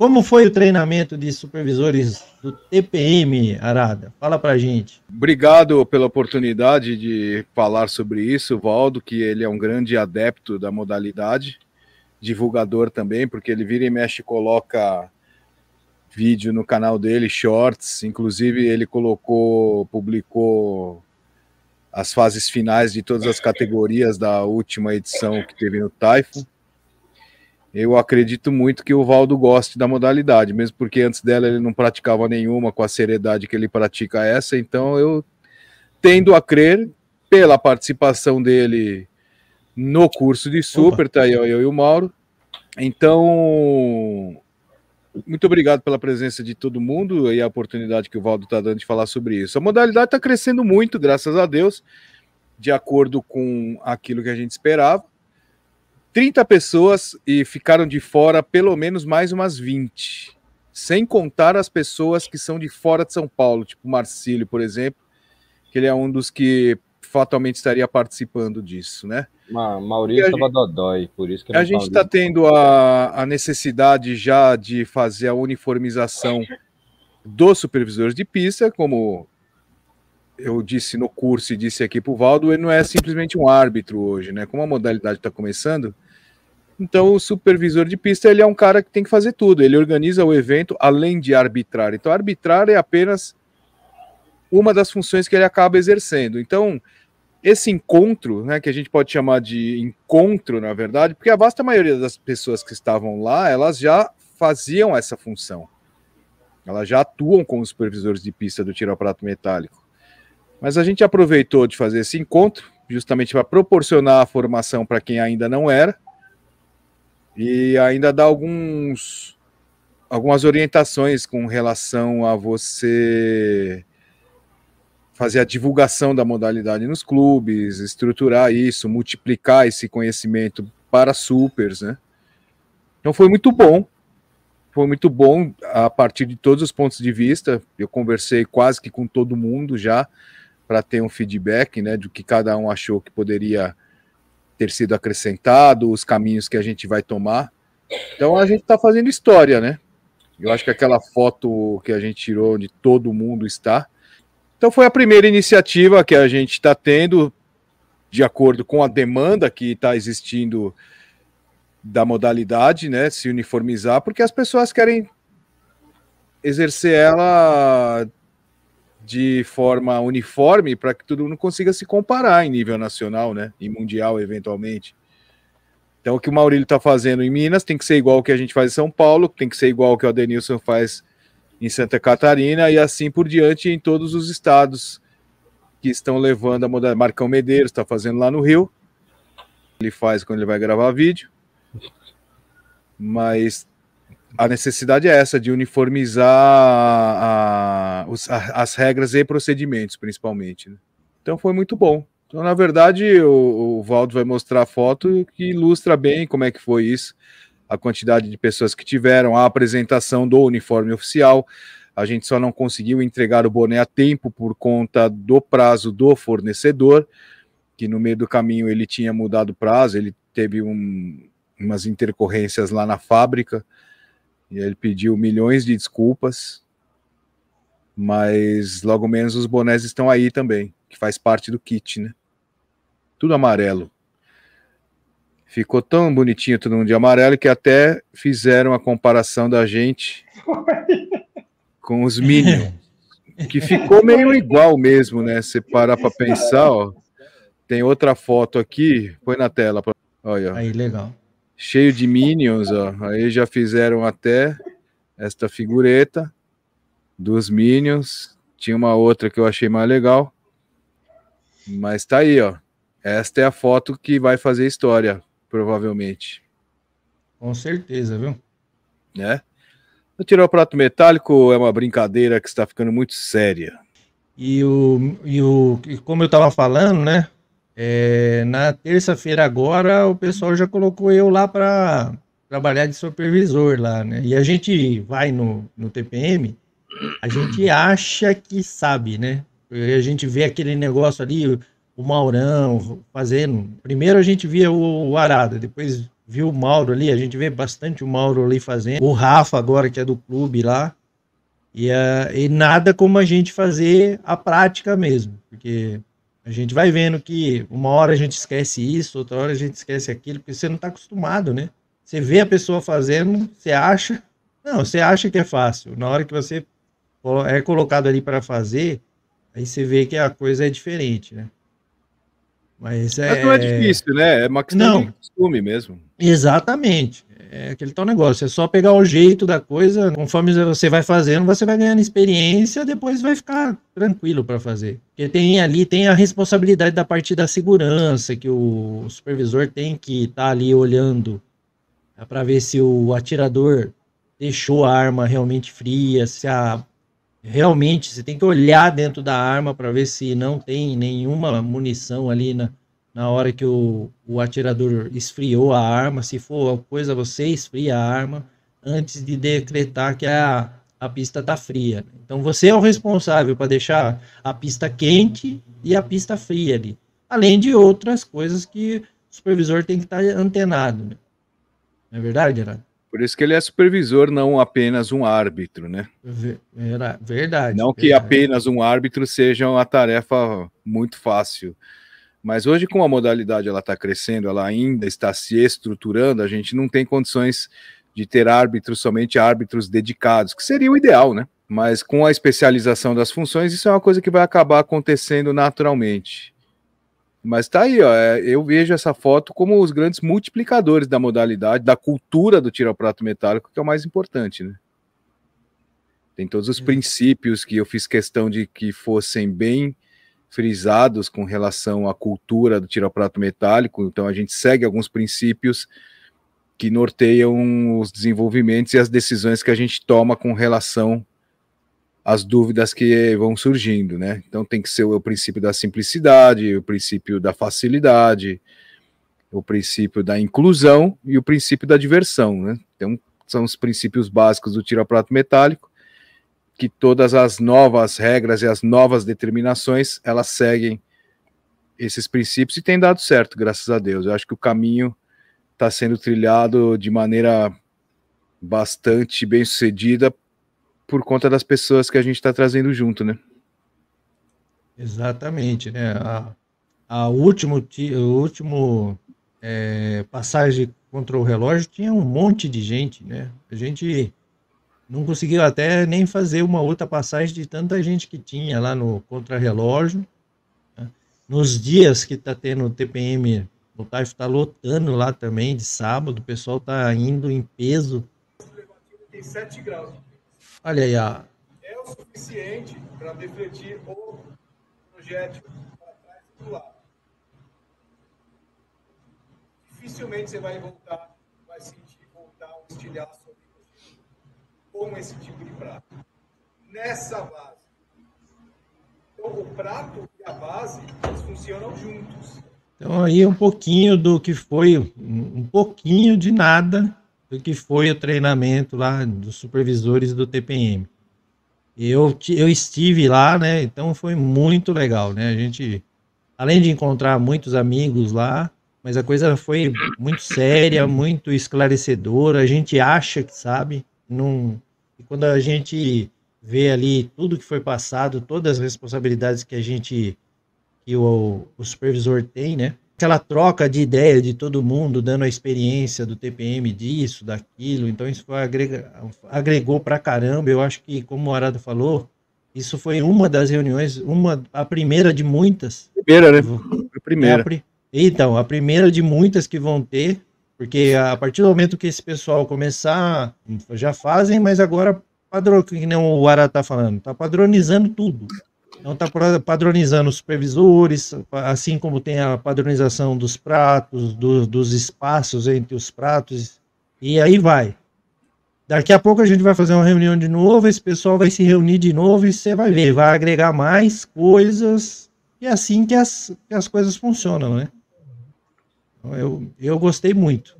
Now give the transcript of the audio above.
Como foi o treinamento de supervisores do TPM, Arada? Fala pra gente. Obrigado pela oportunidade de falar sobre isso, Valdo, que ele é um grande adepto da modalidade, divulgador também, porque ele vira e mexe coloca vídeo no canal dele, shorts, inclusive ele colocou, publicou as fases finais de todas as categorias da última edição que teve no Taifo. Eu acredito muito que o Valdo goste da modalidade, mesmo porque antes dela ele não praticava nenhuma com a seriedade que ele pratica essa, então eu tendo a crer pela participação dele no curso de super, Opa. tá aí eu, eu e o Mauro. Então, muito obrigado pela presença de todo mundo e a oportunidade que o Valdo está dando de falar sobre isso. A modalidade está crescendo muito, graças a Deus, de acordo com aquilo que a gente esperava. 30 pessoas e ficaram de fora pelo menos mais umas 20. Sem contar as pessoas que são de fora de São Paulo, tipo o Marcílio, por exemplo, que ele é um dos que fatalmente estaria participando disso, né? Ma Maurício estava gente... dodói, por isso que a gente está tendo a, a, necessidade já de fazer a uniformização dos supervisores de pista, como eu disse no curso e disse aqui para o Valdo, ele não é simplesmente um árbitro hoje, né? Como a modalidade está começando, então, o supervisor de pista ele é um cara que tem que fazer tudo. Ele organiza o evento além de arbitrar. Então, arbitrar é apenas uma das funções que ele acaba exercendo. Então, esse encontro, né, que a gente pode chamar de encontro, na verdade, porque a vasta maioria das pessoas que estavam lá, elas já faziam essa função. Elas já atuam como supervisores de pista do tiro ao prato metálico. Mas a gente aproveitou de fazer esse encontro justamente para proporcionar a formação para quem ainda não era e ainda dá alguns algumas orientações com relação a você fazer a divulgação da modalidade nos clubes, estruturar isso, multiplicar esse conhecimento para supers, né? Então foi muito bom. Foi muito bom a partir de todos os pontos de vista. Eu conversei quase que com todo mundo já para ter um feedback, né, do que cada um achou que poderia ter sido acrescentado, os caminhos que a gente vai tomar. Então a gente está fazendo história, né? Eu acho que aquela foto que a gente tirou onde todo mundo está. Então foi a primeira iniciativa que a gente está tendo, de acordo com a demanda que está existindo da modalidade, né? Se uniformizar, porque as pessoas querem exercer ela de forma uniforme para que todo mundo consiga se comparar em nível nacional, né? E mundial, eventualmente. Então, o que o Maurílio está fazendo em Minas tem que ser igual que a gente faz em São Paulo, tem que ser igual que o Adenilson faz em Santa Catarina e assim por diante em todos os estados que estão levando a modalidade. Marcão Medeiros está fazendo lá no Rio. Ele faz quando ele vai gravar vídeo. Mas a necessidade é essa de uniformizar a, a, as regras e procedimentos, principalmente. Né? Então foi muito bom. Então, na verdade, o, o Valdo vai mostrar a foto que ilustra bem como é que foi isso, a quantidade de pessoas que tiveram, a apresentação do uniforme oficial. A gente só não conseguiu entregar o boné a tempo por conta do prazo do fornecedor, que no meio do caminho ele tinha mudado o prazo, ele teve um, umas intercorrências lá na fábrica e ele pediu milhões de desculpas, mas logo menos os bonés estão aí também, que faz parte do kit, né? Tudo amarelo. Ficou tão bonitinho todo mundo de amarelo que até fizeram a comparação da gente com os Minions. Que ficou meio igual mesmo, né? Se parar para pensar, ó. Tem outra foto aqui, põe na tela. Pra... Olha, Aí, legal cheio de minions, ó. Aí já fizeram até esta figureta dos minions. Tinha uma outra que eu achei mais legal. Mas tá aí, ó. Esta é a foto que vai fazer história, provavelmente. Com certeza, viu? Né? O tirar o prato metálico é uma brincadeira que está ficando muito séria. E, o, e, o, e como eu estava falando, né? É, na terça-feira agora, o pessoal já colocou eu lá para trabalhar de supervisor lá, né? E a gente vai no, no TPM, a gente acha que sabe, né? E a gente vê aquele negócio ali, o Maurão fazendo. Primeiro a gente via o, Arada, depois viu o Mauro ali, a gente vê bastante o Mauro ali fazendo. O Rafa agora, que é do clube lá. E, eh, e nada como a gente fazer a prática mesmo, porque a gente vai vendo que uma hora a gente esquece isso, outra hora a gente esquece aquilo, porque você não está acostumado, né? Você vê a pessoa fazendo, você acha. Não, você acha que é fácil. Na hora que você é colocado ali para fazer, aí você vê que a coisa é diferente, né? Mas, é... Mas não é, é difícil, né? É uma questão não. de costume mesmo. Exatamente é aquele tal negócio, é só pegar o jeito da coisa, conforme você vai fazendo, você vai ganhando experiência, depois vai ficar tranquilo para fazer. Porque tem ali, tem a responsabilidade da parte da segurança, que o supervisor tem que estar tá ali olhando né, para ver se o atirador deixou a arma realmente fria, se a realmente você tem que olhar dentro da arma para ver se não tem nenhuma munição ali na, na hora que o, o atirador esfriou a arma, se for coisa, você esfria a arma antes de decretar que a, a pista está fria. Então você é o responsável para deixar a pista quente e a pista fria ali. Além de outras coisas que o supervisor tem que estar tá antenado. Né? Não é verdade, Gerardo? Por isso que ele é supervisor, não apenas um árbitro, né? Verdade. Não verdade. que apenas um árbitro seja uma tarefa muito fácil. Mas hoje, como a modalidade ela está crescendo, ela ainda está se estruturando, a gente não tem condições de ter árbitros, somente árbitros dedicados, que seria o ideal, né? Mas com a especialização das funções, isso é uma coisa que vai acabar acontecendo naturalmente. Mas tá aí, ó, é, eu vejo essa foto como os grandes multiplicadores da modalidade, da cultura do tiro ao prato metálico, que é o mais importante, né? Tem todos os princípios que eu fiz questão de que fossem bem frisados com relação à cultura do prato metálico, então a gente segue alguns princípios que norteiam os desenvolvimentos e as decisões que a gente toma com relação às dúvidas que vão surgindo, né? Então tem que ser o princípio da simplicidade, o princípio da facilidade, o princípio da inclusão e o princípio da diversão, né? Então são os princípios básicos do prato metálico que todas as novas regras e as novas determinações elas seguem esses princípios e tem dado certo, graças a Deus. Eu acho que o caminho está sendo trilhado de maneira bastante bem sucedida por conta das pessoas que a gente está trazendo junto, né? Exatamente, né? A, a último, o último é, passagem contra o relógio tinha um monte de gente, né? A gente não conseguiu até nem fazer uma outra passagem de tanta gente que tinha lá no contrarrelógio. Né? Nos dias que está tendo o TPM, o TAIF está lotando lá também, de sábado, o pessoal está indo em peso. Tem 7 graus. Olha aí, ó. É o suficiente para defletir o projétil para trás e para lado. Dificilmente você vai voltar, vai sentir voltar o estilhaço com esse tipo de prato. Nessa base. Então, o prato e a base eles funcionam juntos. Então, aí um pouquinho do que foi, um pouquinho de nada do que foi o treinamento lá dos supervisores do TPM. Eu, eu estive lá, né? Então foi muito legal, né? A gente, além de encontrar muitos amigos lá, mas a coisa foi muito séria, muito esclarecedora. A gente acha que sabe, não, e quando a gente vê ali tudo que foi passado, todas as responsabilidades que a gente, que o, o supervisor tem, né? Aquela troca de ideia de todo mundo, dando a experiência do TPM disso, daquilo. Então, isso foi agrega, agregou pra caramba. Eu acho que, como o Arado falou, isso foi uma das reuniões, uma a primeira de muitas. Primeira, né? A primeira. É a, então, a primeira de muitas que vão ter porque a partir do momento que esse pessoal começar, já fazem, mas agora padrão, que nem o Ara tá falando, tá padronizando tudo. Então tá padronizando os supervisores, assim como tem a padronização dos pratos, do, dos espaços entre os pratos, e aí vai. Daqui a pouco a gente vai fazer uma reunião de novo, esse pessoal vai se reunir de novo e você vai ver, vai agregar mais coisas, e é assim que as, que as coisas funcionam, né? eu, eu gostei muito.